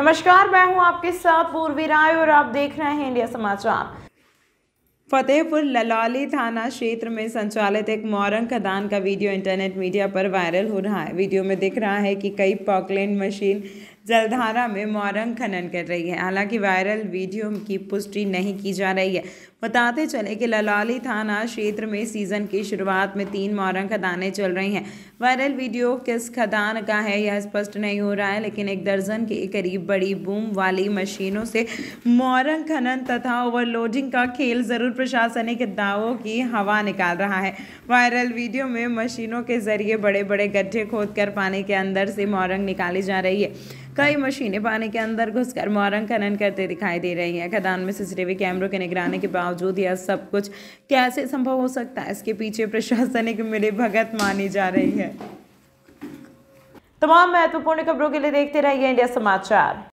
नमस्कार मैं हूं आपके साथ पूर्वी राय और आप देख रहे हैं इंडिया समाचार फतेहपुर ललौली थाना क्षेत्र में संचालित एक मोरंग खदान का वीडियो इंटरनेट मीडिया पर वायरल हो रहा है वीडियो में दिख रहा है कि कई पॉकलैंड मशीन जलधारा में मोरंग खनन कर रही है हालांकि वायरल वीडियो की पुष्टि नहीं की जा रही है बताते चले कि ललौली थाना क्षेत्र में सीजन की शुरुआत में तीन मोरंग खदानें चल रही हैं वायरल वीडियो किस खदान का है यह स्पष्ट नहीं हो रहा है लेकिन एक दर्जन के करीब बड़ी बूम वाली मशीनों से मोरंग खनन तथा ओवरलोडिंग का खेल जरूर प्रशासनिक दावों की हवा निकाल रहा है वायरल वीडियो में मशीनों के जरिए बड़े बड़े गड्ढे खोद कर पानी के अंदर से मोरंग निकाली जा रही है कई मशीनें पानी के अंदर घुसकर मौरंग खनन करते दिखाई दे रही हैं खदान में सीसीटीवी कैमरों की निगरानी के बावजूद यह सब कुछ कैसे संभव हो सकता है इसके पीछे प्रशासनिक मिली भगत मानी जा रही है तमाम महत्वपूर्ण खबरों के लिए देखते रहिए इंडिया समाचार